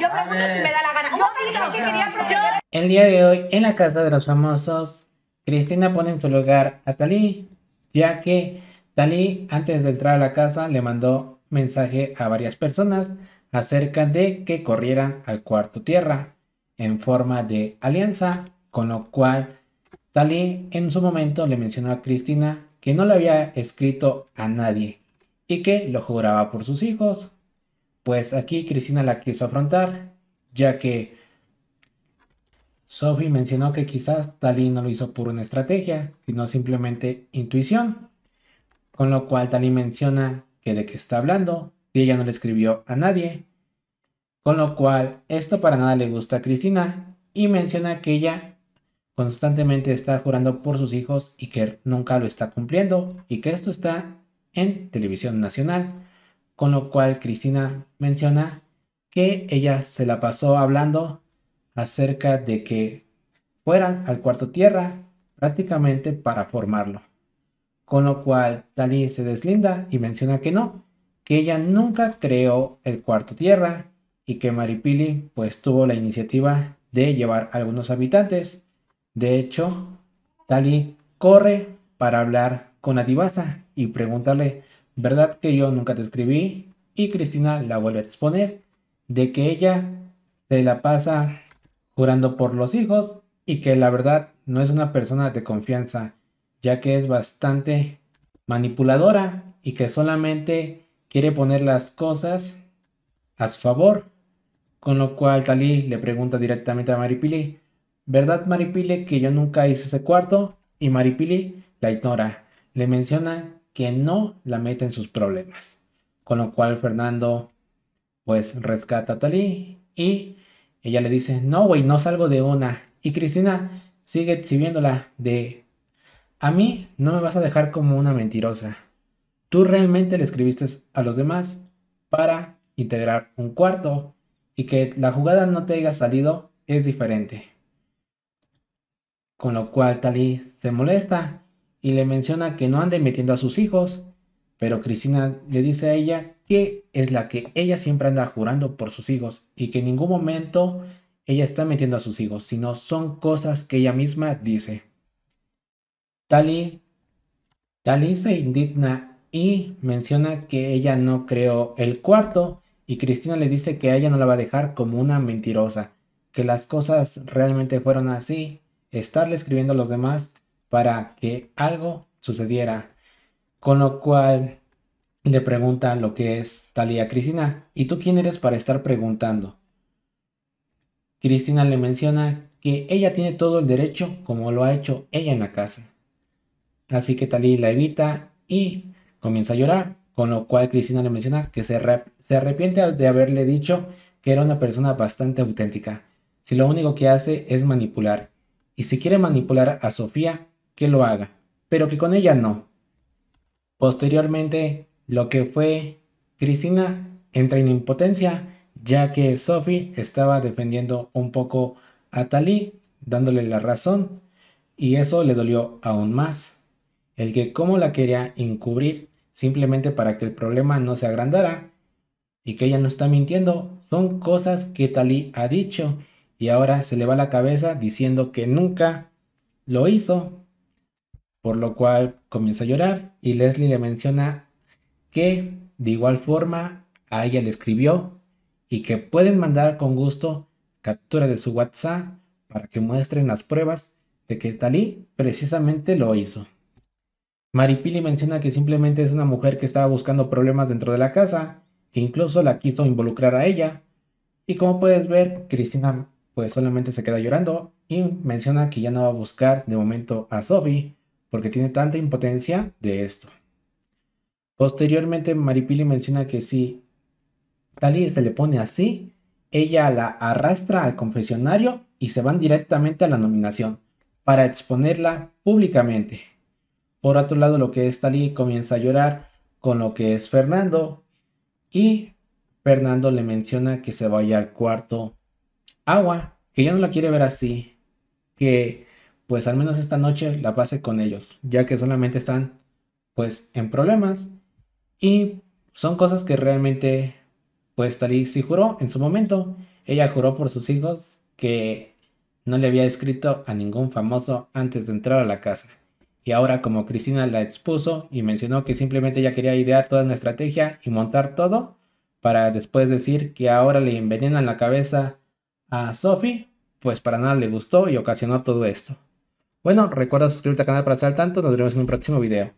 Yo pregunto si me da la gana. El día de hoy, en la casa de los famosos, Cristina pone en su lugar a Talí, ya que Talí, antes de entrar a la casa, le mandó mensaje a varias personas acerca de que corrieran al cuarto tierra en forma de alianza, con lo cual Talí en su momento le mencionó a Cristina que no le había escrito a nadie y que lo juraba por sus hijos, pues aquí Cristina la quiso afrontar, ya que Sophie mencionó que quizás Tali no lo hizo por una estrategia, sino simplemente intuición. Con lo cual Tali menciona que de qué está hablando, y ella no le escribió a nadie. Con lo cual esto para nada le gusta a Cristina y menciona que ella constantemente está jurando por sus hijos y que nunca lo está cumpliendo y que esto está en televisión nacional con lo cual Cristina menciona que ella se la pasó hablando acerca de que fueran al cuarto tierra prácticamente para formarlo. Con lo cual Dalí se deslinda y menciona que no, que ella nunca creó el cuarto tierra y que Maripili pues tuvo la iniciativa de llevar algunos habitantes. De hecho, Dalí corre para hablar con Adivasa y preguntarle ¿Verdad que yo nunca te escribí? Y Cristina la vuelve a exponer de que ella se la pasa jurando por los hijos y que la verdad no es una persona de confianza, ya que es bastante manipuladora y que solamente quiere poner las cosas a su favor. Con lo cual Talí le pregunta directamente a Maripili, ¿verdad Maripili que yo nunca hice ese cuarto? Y Maripili la ignora. Le menciona que no la meta en sus problemas. Con lo cual Fernando pues rescata a Talí y ella le dice, no, güey, no salgo de una. Y Cristina sigue exhibiéndola de, a mí no me vas a dejar como una mentirosa. Tú realmente le escribiste a los demás para integrar un cuarto y que la jugada no te haya salido es diferente. Con lo cual Talí se molesta y le menciona que no ande metiendo a sus hijos, pero Cristina le dice a ella que es la que ella siempre anda jurando por sus hijos y que en ningún momento ella está metiendo a sus hijos, sino son cosas que ella misma dice. Tali, Tali se indigna y menciona que ella no creó el cuarto y Cristina le dice que ella no la va a dejar como una mentirosa, que las cosas realmente fueron así, estarle escribiendo a los demás para que algo sucediera. Con lo cual le preguntan lo que es Talía Cristina. ¿Y tú quién eres para estar preguntando? Cristina le menciona que ella tiene todo el derecho como lo ha hecho ella en la casa. Así que Talía la evita y comienza a llorar, con lo cual Cristina le menciona que se, se arrepiente de haberle dicho que era una persona bastante auténtica, si lo único que hace es manipular. Y si quiere manipular a Sofía, que lo haga, pero que con ella no. Posteriormente, lo que fue Cristina entra en impotencia, ya que Sophie estaba defendiendo un poco a Talí, dándole la razón, y eso le dolió aún más. El que cómo la quería encubrir simplemente para que el problema no se agrandara y que ella no está mintiendo, son cosas que Talí ha dicho y ahora se le va la cabeza diciendo que nunca lo hizo por lo cual comienza a llorar y Leslie le menciona que de igual forma a ella le escribió y que pueden mandar con gusto captura de su WhatsApp para que muestren las pruebas de que Talí precisamente lo hizo. Maripili menciona que simplemente es una mujer que estaba buscando problemas dentro de la casa, que incluso la quiso involucrar a ella. Y como puedes ver, Cristina pues solamente se queda llorando y menciona que ya no va a buscar de momento a Sophie, porque tiene tanta impotencia de esto. Posteriormente, Maripili menciona que si Tali se le pone así, ella la arrastra al confesionario y se van directamente a la nominación para exponerla públicamente. Por otro lado, lo que es Tali comienza a llorar con lo que es Fernando y Fernando le menciona que se vaya al cuarto agua, que ya no la quiere ver así, que pues al menos esta noche la pase con ellos, ya que solamente están pues en problemas y son cosas que realmente pues Tali sí juró en su momento, ella juró por sus hijos que no le había escrito a ningún famoso antes de entrar a la casa. Y ahora como Cristina la expuso y mencionó que simplemente ella quería idear toda una estrategia y montar todo para después decir que ahora le envenenan la cabeza a Sophie, pues para nada le gustó y ocasionó todo esto. Bueno, recuerda suscribirte al canal para estar al tanto. Nos vemos en un próximo video.